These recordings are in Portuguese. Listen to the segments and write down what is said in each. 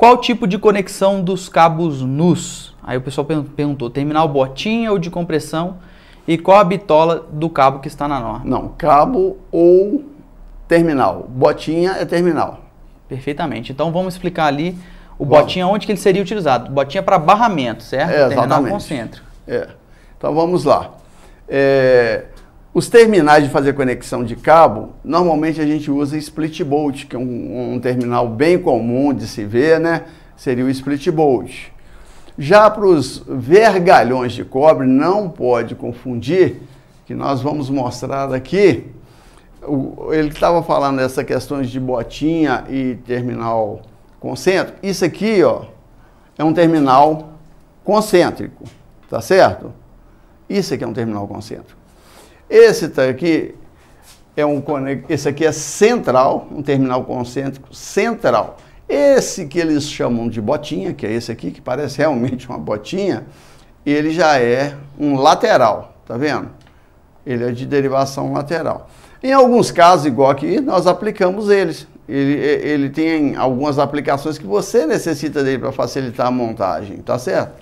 Qual tipo de conexão dos cabos nus? Aí o pessoal perguntou, terminal botinha ou de compressão? E qual a bitola do cabo que está na norma? Não, cabo ou terminal. Botinha é terminal. Perfeitamente. Então vamos explicar ali o vamos. botinha onde que ele seria utilizado. Botinha para barramento, certo? É, terminal exatamente. concêntrico. É. Então vamos lá. É, os terminais de fazer conexão de cabo, normalmente a gente usa split bolt, que é um, um terminal bem comum de se ver, né? Seria o split bolt. Já para os vergalhões de cobre, não pode confundir, que nós vamos mostrar aqui. O, ele estava falando dessas questões de botinha e terminal concêntrico. Isso aqui, ó, é um terminal concêntrico, tá certo? Isso aqui é um terminal concêntrico. Esse tá aqui é um esse aqui é central, um terminal concêntrico central. Esse que eles chamam de botinha, que é esse aqui que parece realmente uma botinha, ele já é um lateral, tá vendo? Ele é de derivação lateral. Em alguns casos, igual aqui, nós aplicamos eles. Ele, ele tem algumas aplicações que você necessita dele para facilitar a montagem, tá certo?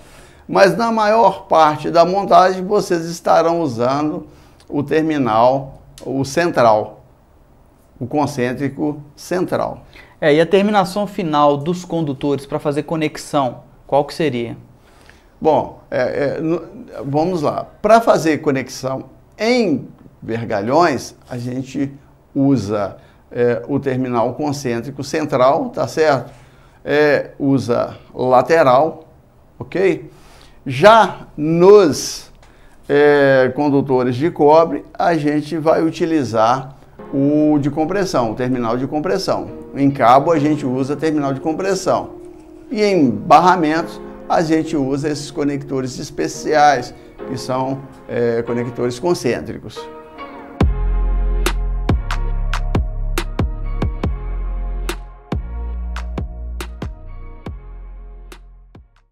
Mas na maior parte da montagem, vocês estarão usando o terminal, o central, o concêntrico central. É, e a terminação final dos condutores para fazer conexão, qual que seria? Bom, é, é, vamos lá. Para fazer conexão em vergalhões, a gente usa é, o terminal concêntrico central, tá certo? É, usa lateral, ok? Já nos é, condutores de cobre, a gente vai utilizar o de compressão, o terminal de compressão. Em cabo a gente usa terminal de compressão. E em barramentos a gente usa esses conectores especiais, que são é, conectores concêntricos.